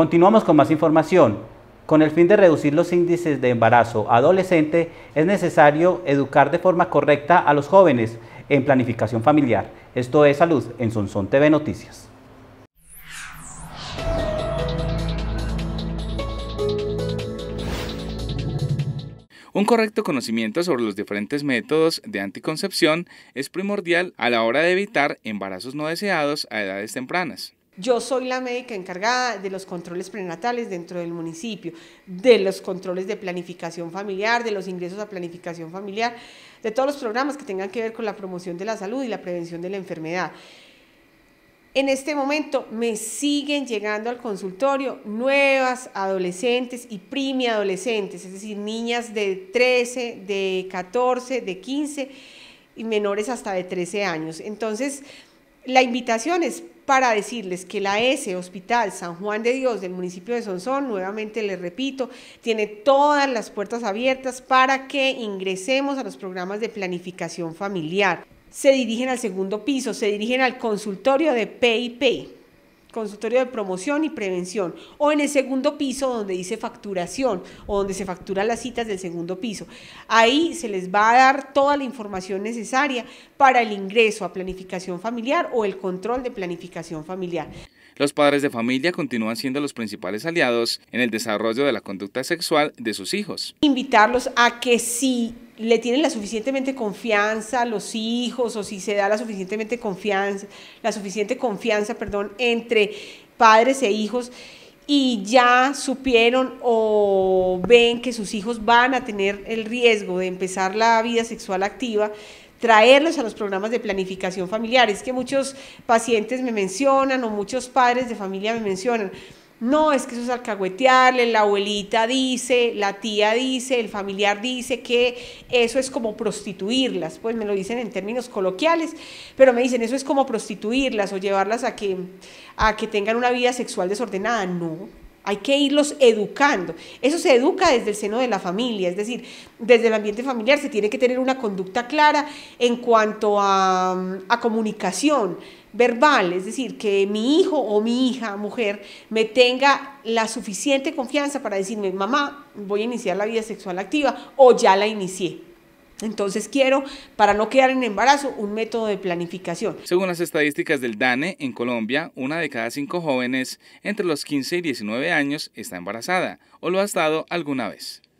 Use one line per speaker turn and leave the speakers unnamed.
Continuamos con más información. Con el fin de reducir los índices de embarazo adolescente, es necesario educar de forma correcta a los jóvenes en planificación familiar. Esto es Salud en Sonsón TV Noticias. Un correcto conocimiento sobre los diferentes métodos de anticoncepción es primordial a la hora de evitar embarazos no deseados a edades tempranas.
Yo soy la médica encargada de los controles prenatales dentro del municipio, de los controles de planificación familiar, de los ingresos a planificación familiar, de todos los programas que tengan que ver con la promoción de la salud y la prevención de la enfermedad. En este momento me siguen llegando al consultorio nuevas adolescentes y primi-adolescentes, es decir, niñas de 13, de 14, de 15 y menores hasta de 13 años. Entonces, la invitación es para decirles que la S Hospital San Juan de Dios del municipio de Sonsón, nuevamente les repito, tiene todas las puertas abiertas para que ingresemos a los programas de planificación familiar. Se dirigen al segundo piso, se dirigen al consultorio de PIP consultorio de promoción y prevención, o en el segundo piso donde dice facturación, o donde se facturan las citas del segundo piso. Ahí se les va a dar toda la información necesaria para el ingreso a planificación familiar o el control de planificación familiar.
Los padres de familia continúan siendo los principales aliados en el desarrollo de la conducta sexual de sus hijos.
Invitarlos a que sí le tienen la suficientemente confianza a los hijos o si se da la suficientemente confianza, la suficiente confianza, perdón, entre padres e hijos y ya supieron o ven que sus hijos van a tener el riesgo de empezar la vida sexual activa, traerlos a los programas de planificación familiar. Es que muchos pacientes me mencionan o muchos padres de familia me mencionan no, es que eso es alcahuetearle, la abuelita dice, la tía dice, el familiar dice que eso es como prostituirlas, pues me lo dicen en términos coloquiales, pero me dicen eso es como prostituirlas o llevarlas a que, a que tengan una vida sexual desordenada. No, hay que irlos educando. Eso se educa desde el seno de la familia, es decir, desde el ambiente familiar se tiene que tener una conducta clara en cuanto a, a comunicación verbal, es decir, que mi hijo o mi hija, mujer, me tenga la suficiente confianza para decirme, mamá, voy a iniciar la vida sexual activa o ya la inicié. Entonces quiero, para no quedar en embarazo, un método de planificación.
Según las estadísticas del DANE, en Colombia, una de cada cinco jóvenes entre los 15 y 19 años está embarazada o lo ha estado alguna vez.